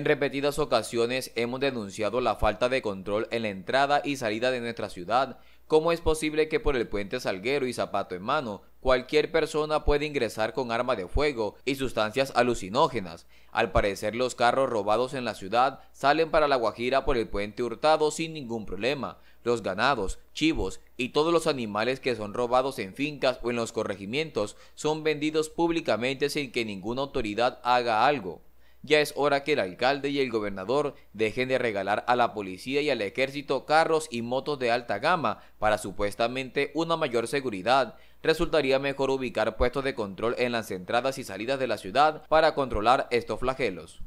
En repetidas ocasiones hemos denunciado la falta de control en la entrada y salida de nuestra ciudad. ¿Cómo es posible que por el puente Salguero y zapato en mano cualquier persona pueda ingresar con arma de fuego y sustancias alucinógenas? Al parecer los carros robados en la ciudad salen para La Guajira por el puente Hurtado sin ningún problema. Los ganados, chivos y todos los animales que son robados en fincas o en los corregimientos son vendidos públicamente sin que ninguna autoridad haga algo. Ya es hora que el alcalde y el gobernador dejen de regalar a la policía y al ejército carros y motos de alta gama para supuestamente una mayor seguridad. Resultaría mejor ubicar puestos de control en las entradas y salidas de la ciudad para controlar estos flagelos.